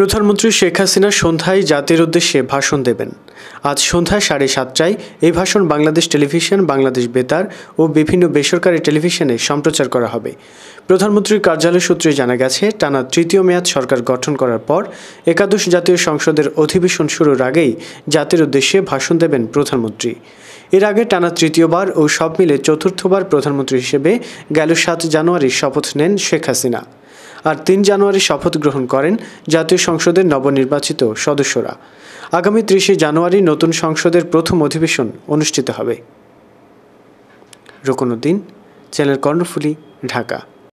প্রধানমন্ত্রী শেখ হাসিনা সন্ধ্যায় জাতির উদ্দেশ্যে ভাষণ দেবেন আজ সন্ধ্যা সাড়ে সাতটায় এই ভাষণ বাংলাদেশ টেলিভিশন বাংলাদেশ বেতার ও বিভিন্ন বেসরকারি টেলিভিশনে সম্প্রচার করা হবে প্রধানমন্ত্রীর কার্যালয় সূত্রে জানা গেছে টানা তৃতীয় মেয়াদ সরকার গঠন করার পর একাদশ জাতীয় সংসদের অধিবেশন শুরুর আগেই জাতির উদ্দেশ্যে ভাষণ দেবেন প্রধানমন্ত্রী এর আগে টানা তৃতীয়বার ও সব মিলে চতুর্থবার প্রধানমন্ত্রী হিসেবে গেল সাত জানুয়ারি শপথ নেন শেখ হাসিনা আর তিন জানুয়ারি শপথ গ্রহণ করেন জাতীয় সংসদের নবনির্বাচিত সদস্যরা আগামী ত্রিশে জানুয়ারি নতুন সংসদের প্রথম অধিবেশন অনুষ্ঠিত হবে রোকনুদ্দিন চ্যানেল কর্ণফুলি ঢাকা